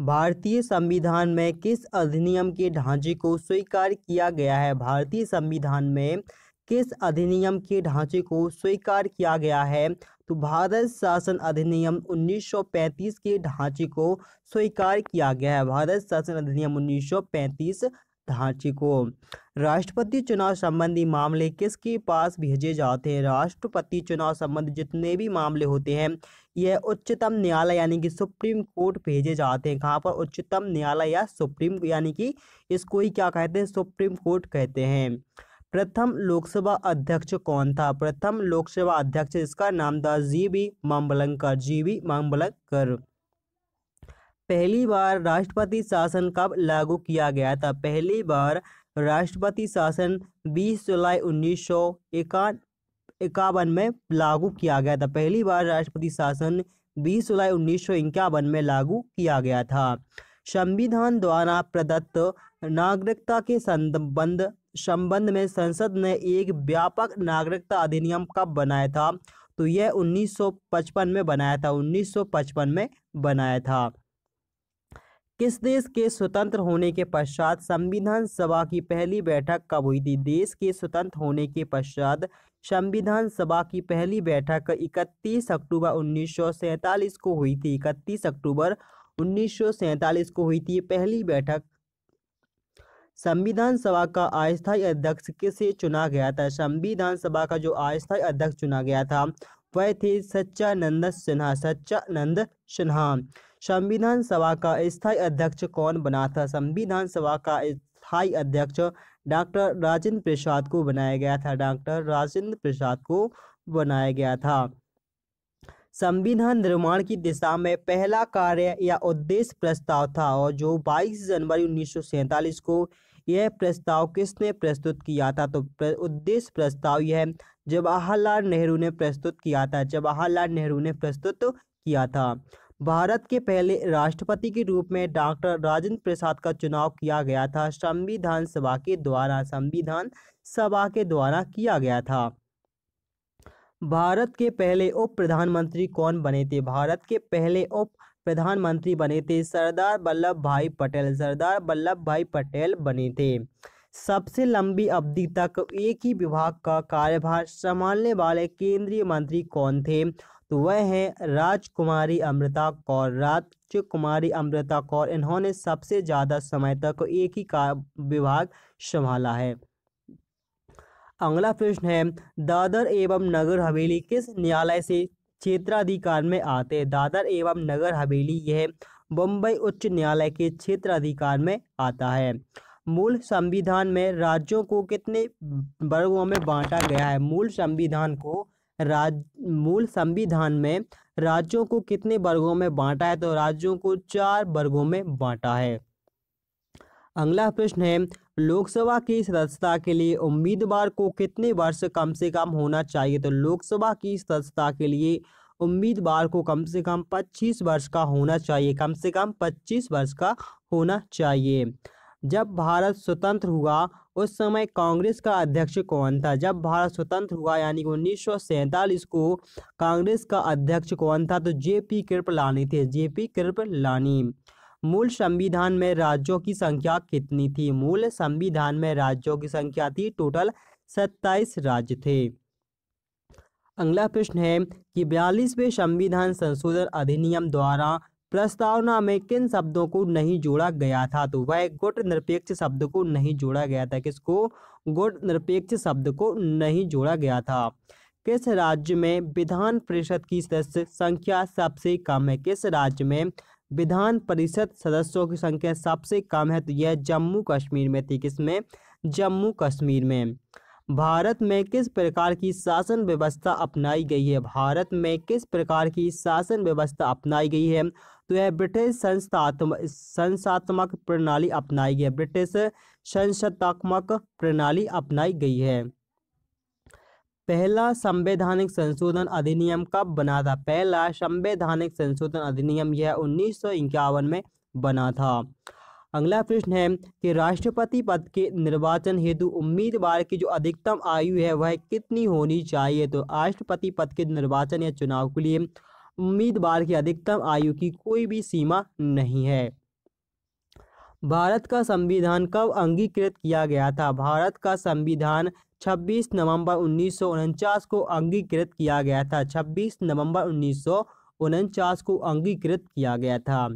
भारतीय संविधान में किस अधिनियम के ढांचे को स्वीकार किया गया है भारतीय संविधान में किस अधिनियम के ढांचे को स्वीकार किया गया है तो भारत शासन अधिनियम 1935 के ढांचे को स्वीकार किया गया है भारत शासन अधिनियम 1935 ढांचे को राष्ट्रपति चुनाव संबंधी मामले किसके पास भेजे जाते हैं राष्ट्रपति चुनाव संबंधी जितने भी मामले होते हैं यह उच्चतम न्यायालय यानी कि सुप्रीम कोर्ट भेजे जाते हैं कहाँ पर उच्चतम न्यायालय या सुप्रीम यानी कि इसको ही क्या कहते हैं सुप्रीम कोर्ट कहते हैं प्रथम लोकसभा अध्यक्ष कौन था प्रथम लोकसभा अध्यक्ष इसका नाम था जी बी मामलंकर जी बी मामलंकर पहली बार राष्ट्रपति शासन कब लागू किया गया था पहली बार राष्ट्रपति शासन 20 जुलाई उन्नीस सौ इक्यान इक्यावन में लागू किया गया था पहली बार राष्ट्रपति शासन 20 जुलाई उन्नीस में लागू किया गया था संविधान द्वारा प्रदत्त नागरिकता के संबंध संबंध में संसद ने एक व्यापक नागरिकता अधिनियम कब बनाया था तो यह 1955 में बनाया था 1955 में बनाया था किस देश के स्वतंत्र होने के पश्चात संविधान सभा की पहली बैठक कब हुई थी देश के स्वतंत्र होने के पश्चात संविधान सभा की पहली बैठक 31 अक्टूबर उन्नीस को हुई थी 31 अक्टूबर उन्नीस को हुई थी पहली बैठक संविधान सभा का अस्थायी अध्यक्ष किसे चुना गया था संविधान सभा का जो अस्थायी अध्यक्ष चुना गया था वह थे सच्चानंद सिन्हा सच्चानंद सिन्हा संविधान सभा का स्थायी अध्यक्ष कौन बना था संविधान सभा का स्थायी अध्यक्ष डॉक्टर राजेंद्र प्रसाद को बनाया गया था डॉक्टर राजेंद्र प्रसाद को बनाया गया था संविधान निर्माण की दिशा में पहला कार्य या उद्देश्य प्रस्ताव था और जो 22 जनवरी उन्नीस को यह प्रस्ताव किसने प्रस्तुत किया था तो उद्देश्य प्रस्ताव यह जवाहरलाल नेहरू ने प्रस्तुत किया था जवाहरलाल नेहरू ने प्रस्तुत किया था भारत के पहले राष्ट्रपति के रूप में डॉक्टर राजेंद्र प्रसाद का चुनाव किया गया था संविधान सभा के द्वारा संविधान सभा के द्वारा किया गया था भारत के पहले उप प्रधानमंत्री कौन बने थे भारत के पहले उप प्रधानमंत्री बने थे सरदार वल्लभ भाई पटेल सरदार वल्लभ भाई पटेल बने थे सबसे लंबी अवधि तक एक ही विभाग का कार्यभार संभालने वाले केंद्रीय मंत्री कौन थे तो वह हैं राजकुमारी अमृता कौर राजकुमारी अमृता कौर इन्होंने सबसे ज़्यादा समय तक एक ही का विभाग संभाला है अगला प्रश्न है दादर एवं नगर हवेली किस न्यायालय से क्षेत्राधिकार में आते हैं दादर एवं नगर हवेली यह बम्बई उच्च न्यायालय के क्षेत्राधिकार में आता है मूल संविधान में राज्यों को कितने वर्गों में बांटा गया है मूल संविधान को राज मूल संविधान में राज्यों को कितने वर्गों में बांटा है तो राज्यों को चार वर्गों में बांटा है अगला प्रश्न है लोकसभा की सदस्यता के लिए उम्मीदवार को कितने वर्ष कम से कम होना चाहिए तो लोकसभा की सदस्यता के लिए उम्मीदवार को कम से कम 25 वर्ष का होना चाहिए कम से कम 25 वर्ष का होना चाहिए जब भारत स्वतंत्र हुआ उस समय कांग्रेस का अध्यक्ष कौन था जब भारत स्वतंत्र हुआ यानी उन्नीस को कांग्रेस का अध्यक्ष कौन था तो जेपी कृपलानी थे जेपी कृपलानी मूल संविधान में राज्यों की संख्या कितनी थी मूल संविधान में राज्यों की संख्या थी टोटल सत्ताईस राज्य थे अगला प्रश्न है कि बयालीसवें संविधान संशोधन अधिनियम द्वारा प्रस्तावना में किन शब्दों को नहीं जोड़ा गया था तो वह गुट निरपेक्ष शब्द को नहीं जोड़ा गया था किसको गुट निरपेक्ष शब्द को नहीं जोड़ा गया था किस राज्य में विधान परिषद की सदस्य संख्या सबसे कम है किस राज्य में विधान परिषद सदस्यों की संख्या सबसे कम है तो यह जम्मू कश्मीर में थी किसमें जम्मू कश्मीर में भारत में किस प्रकार की शासन व्यवस्था अपनाई गई है भारत में किस प्रकार की शासन व्यवस्था अपनाई गई है तो यह ब्रिटिश संस्थात्मक संस्थात्मक प्रणाली अपनाई गई है ब्रिटिश संस्थात्मक प्रणाली अपनाई गई है पहला संवैधानिक संशोधन अधिनियम कब बना था पहला संवैधानिक संशोधन अधिनियम यह उन्नीस में बना था अगला प्रश्न है कि राष्ट्रपति पद के निर्वाचन हेतु उम्मीदवार की जो अधिकतम आयु है वह कितनी होनी चाहिए तो राष्ट्रपति पद के निर्वाचन या चुनाव के लिए उम्मीदवार की अधिकतम आयु की कोई भी सीमा नहीं है भारत का संविधान कब अंगीकृत किया गया था भारत का संविधान 26 नवंबर उन्नीस को अंगीकृत किया गया था 26 नवंबर उन्नीस को अंगीकृत किया गया था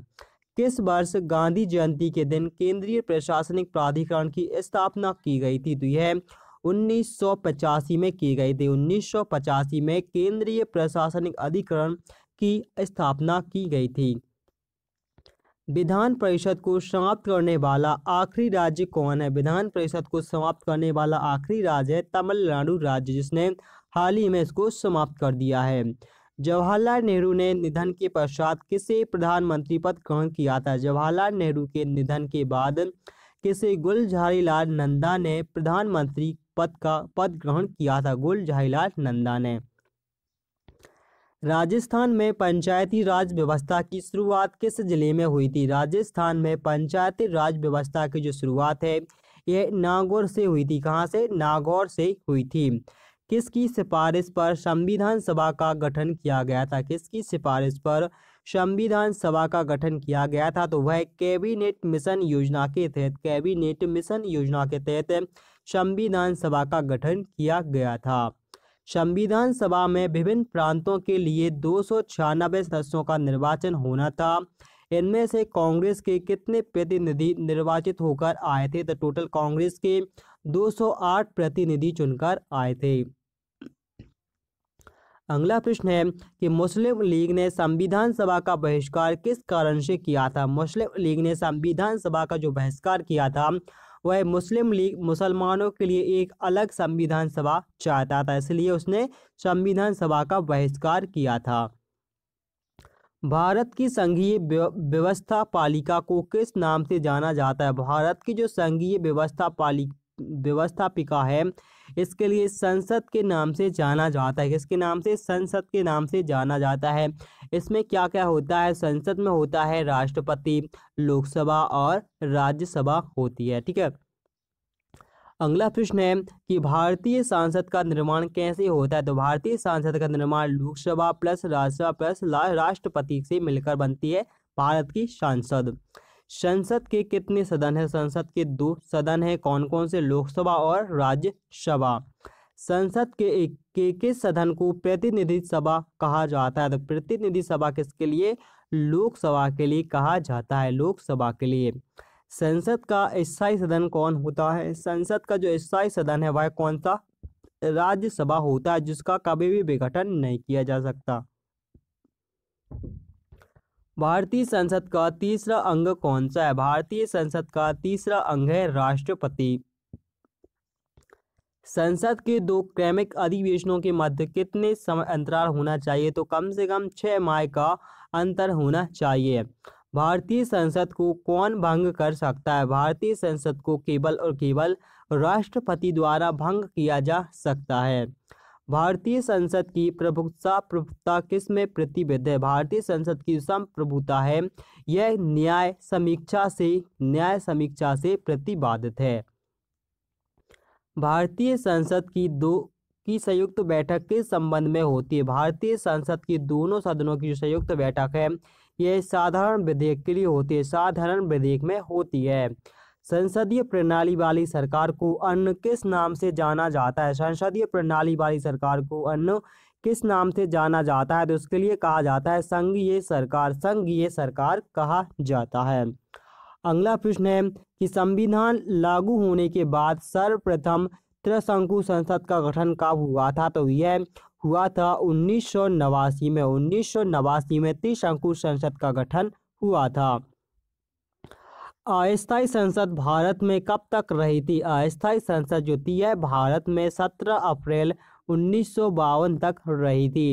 किस वर्ष गांधी जयंती के दिन केंद्रीय प्रशासनिक प्राधिकरण की स्थापना की गई थी तो यह उन्नीस में की गई थी उन्नीस में केंद्रीय प्रशासनिक अधिकरण की स्थापना की गई थी विधान परिषद को समाप्त करने वाला आखिरी राज्य कौन है विधान परिषद को समाप्त करने वाला आखिरी राज्य है तमिलनाडु राज्य जिसने हाल ही में इसको समाप्त कर दिया है जवाहरलाल नेहरू ने निधन के पश्चात किसे प्रधानमंत्री पद ग्रहण किया था जवाहरलाल नेहरू के निधन के बाद किसे गुलझारीलाल नंदा ने प्रधानमंत्री पद का पद ग्रहण किया था गुलझारीलाल नंदा ने राजस्थान में पंचायती राज व्यवस्था की शुरुआत किस जिले में हुई थी राजस्थान में पंचायती राज व्यवस्था की जो शुरुआत है यह नागौर से हुई थी कहाँ से नागौर से हुई थी किसकी सिफारिश पर संविधान सभा का गठन किया गया था किसकी सिफारिश पर संविधान सभा का गठन किया गया था तो वह कैबिनेट मिशन योजना के तहत कैबिनेट मिशन योजना के तहत संविधान सभा का गठन किया गया था संविधान सभा में विभिन्न प्रांतों के लिए दो सदस्यों का निर्वाचन होना था इनमें से कांग्रेस के कितने प्रतिनिधि निर्वाचित होकर आए थे तो टोटल कांग्रेस के 208 प्रतिनिधि चुनकर आए थे अगला प्रश्न है कि मुस्लिम लीग ने संविधान सभा का बहिष्कार किस कारण से किया था मुस्लिम लीग ने संविधान सभा का जो बहिष्कार किया था वह मुस्लिम लीग मुसलमानों के लिए एक अलग संविधान सभा चाहता था इसलिए उसने संविधान सभा का बहिष्कार किया था भारत की संघीय व्यवस्था पालिका को किस नाम से जाना जाता है भारत की जो संघीय व्यवस्था पालिका व्यवस्थापिका है इसके लिए संसद के नाम से जाना जाता है इसके नाम से संसद के नाम से जाना जाता है इसमें क्या क्या होता है संसद में होता है राष्ट्रपति लोकसभा और राज्यसभा होती है ठीक है अगला प्रश्न है कि भारतीय सांसद का निर्माण कैसे होता है तो भारतीय सांसद का निर्माण लोकसभा प्लस राज्यसभा प्लस राष्ट्रपति से मिलकर बनती है भारत की सांसद संसद के कितने सदन है संसद के दो सदन है कौन कौन से लोकसभा और राज्यसभा संसद के एक के सदन को प्रतिनिधि सभा कहा जाता है तो प्रतिनिधि सभा किसके लिए लोकसभा के लिए कहा जाता है लोकसभा के लिए संसद का स्थायी सदन कौन होता है संसद का जो स्थायी सदन है वह कौन सा राज्यसभा होता है जिसका कभी भी विघटन नहीं किया जा सकता भारतीय संसद का तीसरा अंग कौन सा है भारतीय संसद का तीसरा अंग है राष्ट्रपति संसद के दो क्रमिक अधिवेशनों के मध्य कितने समय अंतराल होना चाहिए तो कम से कम छः माह का अंतर होना चाहिए भारतीय संसद को कौन भंग कर सकता है भारतीय संसद को केवल और केवल राष्ट्रपति द्वारा भंग किया जा सकता है भारतीय संसद की प्रभुता प्रभुता किस में प्रतिबद्ध है भारतीय संसद की संप्रभुता है यह न्याय समीक्षा से न्याय समीक्षा से प्रतिबाधित है भारतीय संसद की दो की संयुक्त बैठक किस संबंध में होती है भारतीय संसद की दोनों सदनों की जो संयुक्त बैठक है यह साधारण विधेयक के लिए होती है साधारण विधेयक में होती है संसदीय प्रणाली वाली सरकार को अन्न किस नाम से जाना जाता है संसदीय प्रणाली वाली सरकार को अन्न किस नाम से जाना जाता है तो उसके लिए कहा जाता है संघीय सरकार संघीय सरकार कहा जाता है अगला प्रश्न है कि संविधान लागू होने के बाद सर्वप्रथम त्रिशंकु संसद का गठन कब हुआ था तो यह हुआ था उन्नीस में उन्नीस में त्रिशंकु संसद का गठन हुआ था अस्थायी संसद भारत में कब तक रही थी अस्थायी संसद जो थी है भारत में 17 अप्रैल उन्नीस तक रही थी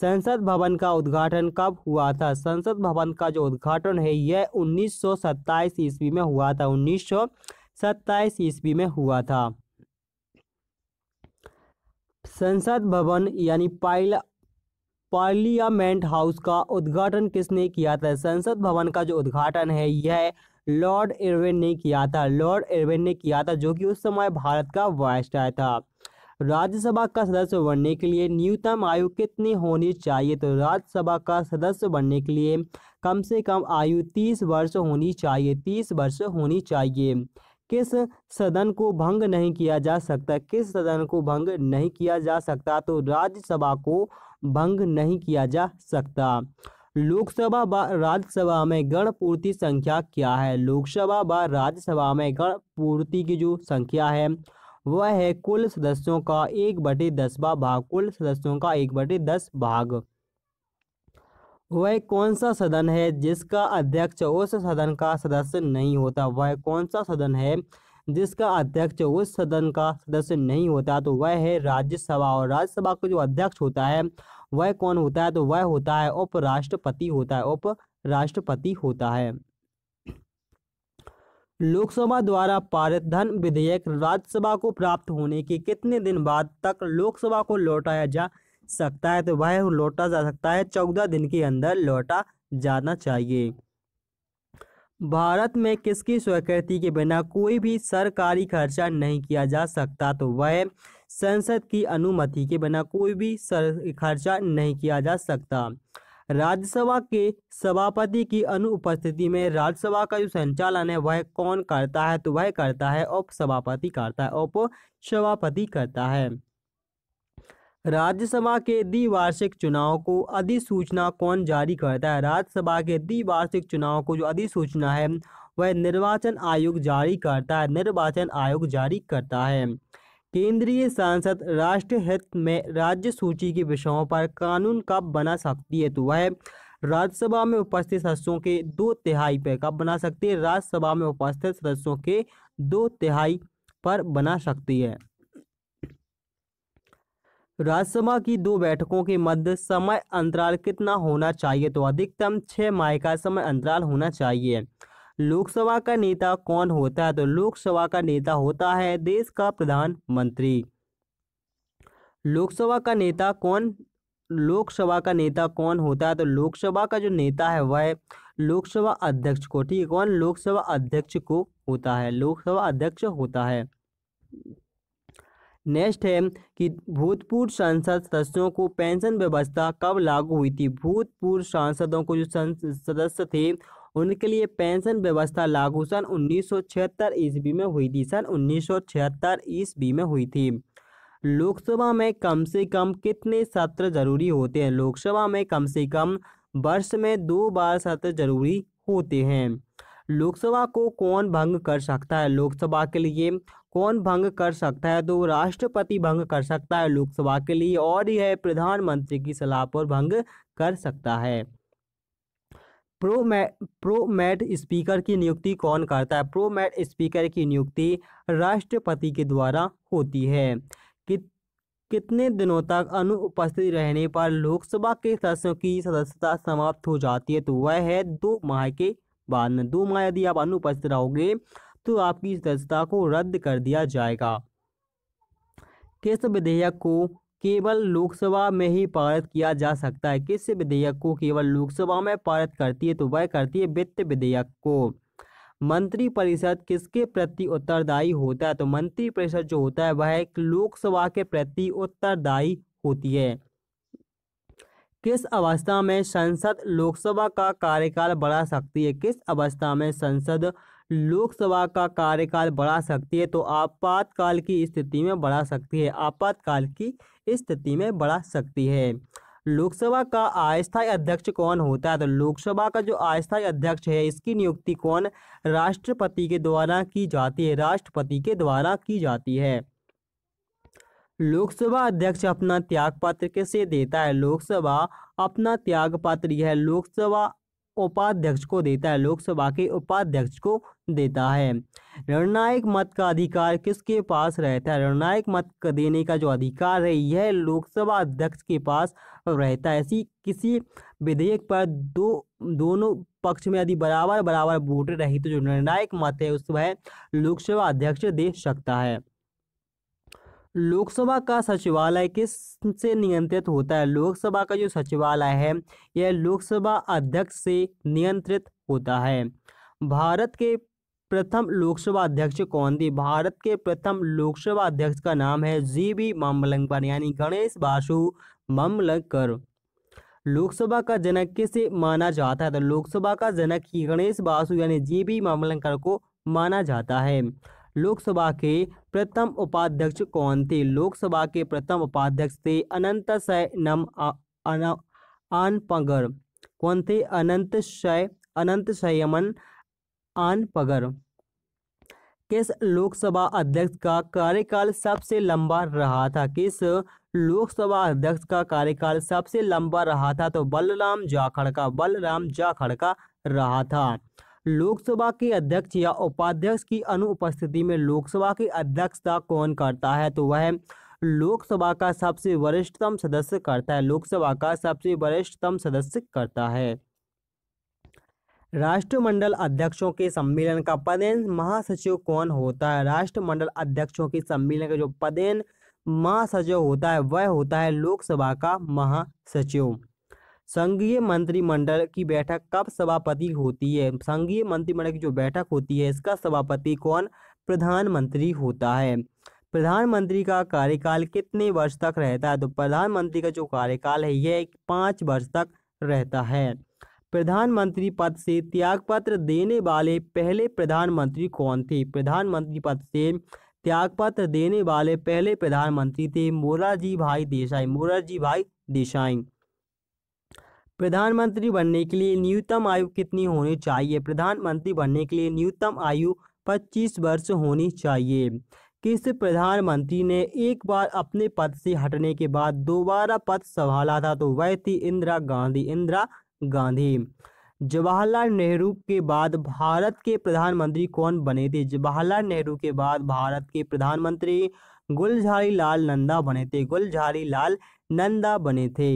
संसद भवन का उद्घाटन कब हुआ था संसद भवन का जो उद्घाटन है यह उन्नीस ईस्वी में हुआ था उन्नीस ईस्वी में हुआ था संसद भवन यानी पाइल पार्लियामेंट हाउस का उद्घाटन किसने किया था संसद भवन का जो उद्घाटन है यह लॉर्ड इरविन ने किया था लॉर्ड इरविन ने किया था जो कि उस समय भारत का वायसराय था राज्यसभा का सदस्य बनने के लिए न्यूनतम आयु कितनी होनी चाहिए तो राज्यसभा का सदस्य बनने के लिए कम से कम आयु तीस वर्ष होनी चाहिए तीस वर्ष होनी चाहिए किस सदन को भंग नहीं किया जा सकता किस सदन को भंग नहीं किया जा सकता तो राज्यसभा को भंग नहीं किया जा सकता लोकसभा व राज्यसभा में गण पूर्ति संख्या क्या है लोकसभा व राज्यसभा में गण पूर्ति की जो संख्या है वह है कुल सदस्यों का एक बटे दसवा भाग कुल सदस्यों का एक बटे दस भाग वह कौन सा सदन है जिसका अध्यक्ष उस सदन का सदस्य नहीं होता वह कौन सा सदन है जिसका अध्यक्ष उस सदन का सदस्य नहीं होता तो वह है राज्यसभा और राज्यसभा का जो अध्यक्ष होता है वह कौन होता है तो वह होता है उपराष्ट्रपति होता है उपराष्ट्रपति होता है लोकसभा द्वारा पारित धन विधेयक राज्यसभा को प्राप्त होने के कितने दिन बाद तक लोकसभा को लौटाया जा सकता है तो वह लौटा जा सकता है चौदह दिन के अंदर लौटा जाना चाहिए भारत में किसकी स्वीकृति के बिना कोई भी सरकारी खर्चा नहीं किया जा सकता तो वह संसद की अनुमति के बिना कोई भी खर्चा नहीं किया जा सकता राज्यसभा के सभापति की अनुपस्थिति में राज्यसभा का जो संचालन है वह कौन करता है तो वह करता है उप सभापति करता है उप सभापति करता है राज्यसभा के द्विवार्षिक चुनाव को अधिसूचना कौन जारी करता है राज्यसभा के द्विवार्षिक चुनाव को जो अधिसूचना है वह निर्वाचन आयोग जारी करता है निर्वाचन आयोग जारी करता है केंद्रीय सांसद राष्ट्र हित में राज्य सूची के विषयों पर कानून कब बना सकती है तो वह राज्यसभा में उपस्थित सदस्यों के दो तिहाई पर कब बना सकती है राज्यसभा में उपस्थित सदस्यों के दो तिहाई पर बना सकती है राज्यसभा की दो बैठकों के मध्य समय अंतराल कितना होना चाहिए तो अधिकतम छः माह का समय अंतराल होना चाहिए लोकसभा का नेता कौन होता है तो लोकसभा का नेता होता है देश का प्रधानमंत्री लोकसभा का नेता कौन लोकसभा का नेता कौन होता है तो लोकसभा का जो नेता है वह लोकसभा अध्यक्ष को ठीक है कौन लोकसभा अध्यक्ष को होता है लोकसभा अध्यक्ष होता है नेक्स्ट है कि भूतपूर्व सांसद सदस्यों को पेंशन व्यवस्था कब लागू हुई थी भूतपूर्व सांसदों को जो सदस्य थे उनके लिए पेंशन व्यवस्था लागू सन छिहत्तर ईस्वी में हुई थी सन छिहत्तर ईस्वी में हुई थी लोकसभा में कम से कम कितने सत्र जरूरी होते हैं लोकसभा में कम से कम वर्ष में दो बार सत्र जरूरी होते हैं लोकसभा को कौन भंग कर सकता है लोकसभा के लिए कौन भंग कर सकता है तो राष्ट्रपति भंग कर सकता है लोकसभा के लिए और यह प्रधानमंत्री की सलाह पर भंग कर सकता है प्रो प्रो मैट स्पीकर की नियुक्ति कौन करता है प्रो मैट स्पीकर की नियुक्ति राष्ट्रपति के द्वारा होती है कि, कितने दिनों तक अनुपस्थित रहने पर लोकसभा के सदस्यों की सदस्यता समाप्त हो जाती है तो वह है दो माह के बाद में दो माह यदि आप अनुपस्थित रहोगे तो आपकी सदस्यता को रद्द कर दिया जाएगा किस विधेयक को केवल लोकसभा में ही पारित किया जा सकता है किस विधेयक को केवल लोकसभा में पारित करती है तो वह करती है वित्त विधेयक को मंत्री परिषद किसके प्रति उत्तरदायी होता है तो मंत्री परिषद जो होता है वह लोकसभा के प्रति उत्तरदायी होती है किस अवस्था में संसद लोकसभा का कार्यकाल बढ़ा सकती है किस अवस्था में संसद लोकसभा का कार्यकाल बढ़ा सकती है तो आपातकाल की स्थिति में बढ़ा सकती है आपातकाल की स्थिति में बढ़ा सकती है लोकसभा का अस्थायी अध्यक्ष कौन होता है तो लोकसभा का जो अस्थायी अध्यक्ष है इसकी नियुक्ति कौन राष्ट्रपति के द्वारा की जाती है राष्ट्रपति के द्वारा की जाती है लोकसभा अध्यक्ष अपना त्याग पत्र कैसे देता है लोकसभा अपना त्याग पत्र यह लोकसभा उपाध्यक्ष को देता है लोकसभा के उपाध्यक्ष को देता है निर्णायक मत का अधिकार किसके पास रहता है निर्णायक मत देने का जो अधिकार है यह लोकसभा अध्यक्ष के पास रहता है ऐसी किसी विधेयक पर दो दोनों पक्ष में यदि बराबर बराबर वोट रही तो जो निर्णायक मत है उस वह लोकसभा अध्यक्ष दे सकता है लोकसभा का सचिवालय किस से नियंत्रित होता है लोकसभा का जो सचिवालय है यह लोकसभा अध्यक्ष से नियंत्रित होता है भारत के प्रथम लोकसभा अध्यक्ष कौन थे भारत के प्रथम लोकसभा अध्यक्ष का नाम है जी बी मामलंकर यानी गणेश बासु मामलंकर लोकसभा का जनक किसे माना जाता है तो लोकसभा का जनक ही गणेश बासु यानी जी बी मामलंकर को माना जाता है लोकसभा के प्रथम उपाध्यक्ष कौन थे लोकसभा के प्रथम उपाध्यक्ष थे अनंत सैनम आनपगर कौन थे अनंत शय अनंत संयमन आनपगर किस लोकसभा अध्यक्ष का कार्यकाल सबसे लंबा रहा था किस लोकसभा अध्यक्ष का कार्यकाल सबसे लंबा रहा था तो बलराम जाखड़ का बलराम जाखड़ का रहा था लोकसभा के अध्यक्ष या उपाध्यक्ष की अनुपस्थिति में लोकसभा की अध्यक्षता कौन करता है तो वह लोकसभा का सबसे वरिष्ठतम सदस्य करता है लोकसभा का सबसे वरिष्ठतम सदस्य करता है राष्ट्रमंडल अध्यक्षों के सम्मेलन का पदेन महासचिव कौन होता है राष्ट्रमंडल अध्यक्षों के सम्मेलन का जो पदेन महासचिव होता है वह होता है लोकसभा का महासचिव संघीय मंत्रिमंडल की बैठक कब सभापति होती है संघीय मंत्रिमंडल की जो बैठक होती है इसका सभापति कौन प्रधानमंत्री होता है प्रधानमंत्री का कार्यकाल कितने वर्ष तक रहता है तो प्रधानमंत्री का जो कार्यकाल है यह पाँच वर्ष तक रहता है प्रधानमंत्री पद से त्यागपत्र देने वाले पहले प्रधानमंत्री कौन थे प्रधानमंत्री पद से त्यागपत्र देने वाले पहले प्रधानमंत्री थे मोरारजी भाई देसाई मोरारजी भाई देसाई प्रधानमंत्री बनने के लिए न्यूनतम आयु कितनी होनी चाहिए प्रधानमंत्री बनने के लिए न्यूनतम आयु 25 वर्ष होनी चाहिए किस प्रधानमंत्री ने एक बार अपने पद से हटने के बाद दोबारा पद संभाला था तो वह थी इंदिरा गांधी इंदिरा गांधी जवाहरलाल नेहरू के बाद भारत के प्रधानमंत्री कौन बने थे जवाहरलाल नेहरू के बाद भारत के प्रधानमंत्री गुलझारी लाल नंदा बने थे गुलझारी लाल नंदा बने थे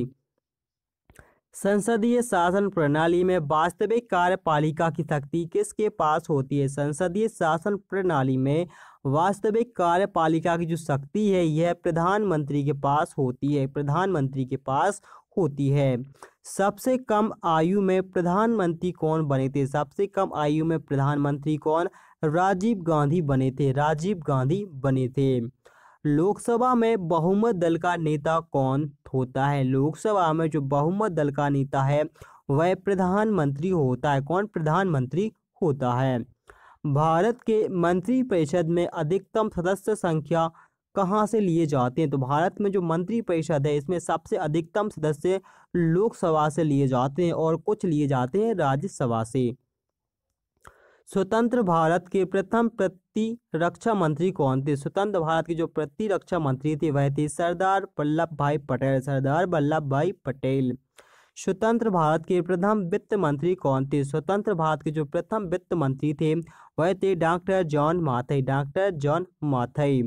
संसदीय शासन प्रणाली में वास्तविक कार्यपालिका की शक्ति किसके पास होती है संसदीय शासन प्रणाली में वास्तविक कार्यपालिका की जो शक्ति है यह प्रधानमंत्री के पास होती है प्रधानमंत्री के पास होती है सबसे कम आयु में प्रधानमंत्री कौन बने थे सबसे कम आयु में प्रधानमंत्री कौन राजीव गांधी बने थे राजीव गांधी बने थे लोकसभा में बहुमत दल का नेता कौन होता है लोकसभा में जो बहुमत दल का नेता है वह प्रधानमंत्री होता है कौन प्रधानमंत्री होता है भारत के मंत्रिपरिषद में अधिकतम सदस्य संख्या कहाँ से लिए जाते हैं तो भारत में जो मंत्रिपरिषद है इसमें सबसे अधिकतम सदस्य लोकसभा से लिए जाते हैं और कुछ लिए जाते हैं राज्यसभा से स्वतंत्र भारत के प्रथम प्रतिरक्षा मंत्री कौन थे स्वतंत्र भारत के जो प्रतिरक्षा मंत्री थे वह थे सरदार वल्लभ भाई पटेल सरदार वल्लभ भाई पटेल स्वतंत्र भारत के प्रथम वित्त मंत्री कौन थे स्वतंत्र भारत के जो प्रथम वित्त मंत्री थे वह थे doctor John Mathai doctor John Mathai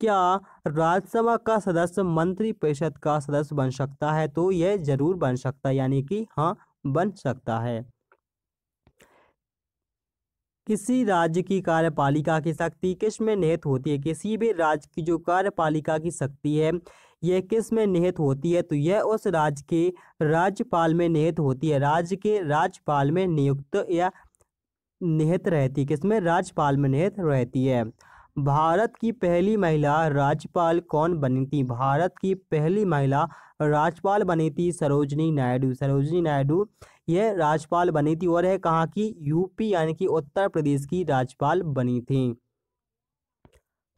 क्या राज्यसभा का सदस्य मंत्रिपरिषद का सदस्य बन सकता है तो यह जरूर बन सकता है यानी कि हाँ बन सकता है किसी राज्य की कार्यपालिका की शक्ति किस में निहित होती है किसी भी राज्य की जो कार्यपालिका की शक्ति है यह किस में निहित होती है तो यह उस राज्य के राज्यपाल में निहित होती है राज्य के राज्यपाल में नियुक्त या निहित रहती है किसमें राज्यपाल में निहित रहती है भारत की पहली महिला राज्यपाल कौन बनी थी भारत की पहली महिला राज्यपाल बनी थी सरोजनी नायडू सरोजनी नायडू यह राज्यपाल बनी थी और यह कहाँ की यूपी यानी कि उत्तर प्रदेश की राज्यपाल बनी थी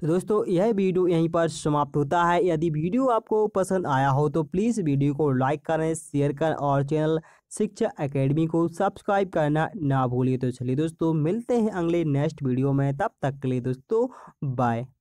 तो दोस्तों यह वीडियो यहीं पर समाप्त होता है यदि वीडियो आपको पसंद आया हो तो प्लीज़ वीडियो को लाइक करें शेयर करें और चैनल शिक्षा एकेडमी को सब्सक्राइब करना ना भूलिए तो चलिए दोस्तों मिलते हैं अगले नेक्स्ट वीडियो में तब तक के लिए दोस्तों बाय